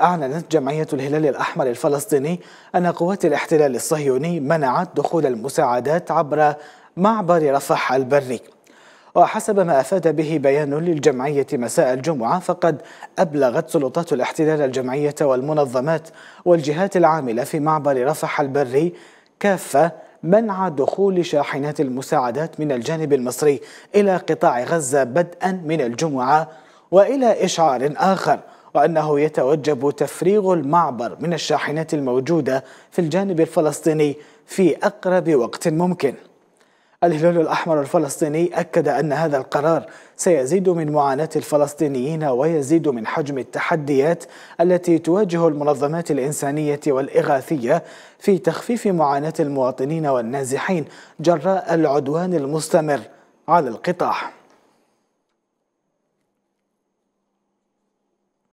أعلنت جمعية الهلال الأحمر الفلسطيني أن قوات الاحتلال الصهيوني منعت دخول المساعدات عبر معبر رفح البري وحسب ما أفاد به بيان للجمعية مساء الجمعة فقد أبلغت سلطات الاحتلال الجمعية والمنظمات والجهات العاملة في معبر رفح البري كافة منع دخول شاحنات المساعدات من الجانب المصري إلى قطاع غزة بدءا من الجمعة وإلى إشعار آخر وأنه يتوجب تفريغ المعبر من الشاحنات الموجودة في الجانب الفلسطيني في أقرب وقت ممكن الهلال الأحمر الفلسطيني أكد أن هذا القرار سيزيد من معاناة الفلسطينيين ويزيد من حجم التحديات التي تواجه المنظمات الإنسانية والإغاثية في تخفيف معاناة المواطنين والنازحين جراء العدوان المستمر على القطاع